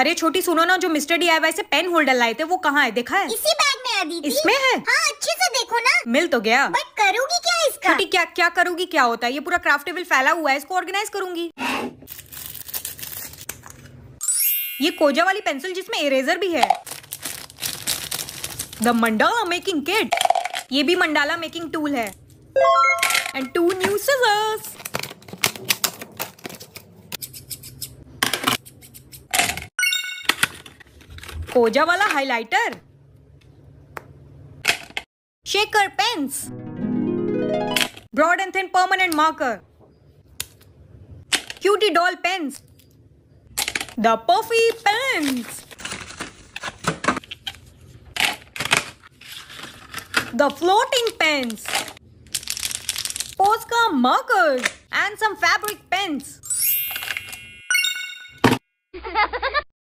अरे छोटी सुनो ना जो मिस्टर डीआईवाई से पेन होल्डर लाए थे वो कहाँ है देखा है इसी बैग में आदि इसमें है हाँ, अच्छे से देखो ना मिल तो गया बट करूँगी क्या इसका छोटी क्या क्या करूँगी क्या होता है ये पूरा क्राफ्ट टेबल फैला हुआ है इसको ऑर्गेनाइज करूंगी ये कोजा वाली पेंसिल जिसमें इरेजर भी है द मंडाला मेकिंग किट ये भी मंडाला मेकिंग टूल है एंड टू न्यू सिजर कोजा वाला highlighter shaker pens broad and thin permanent marker cutie doll pens the puffy pens the floating pens, Posca markers and some fabric pens.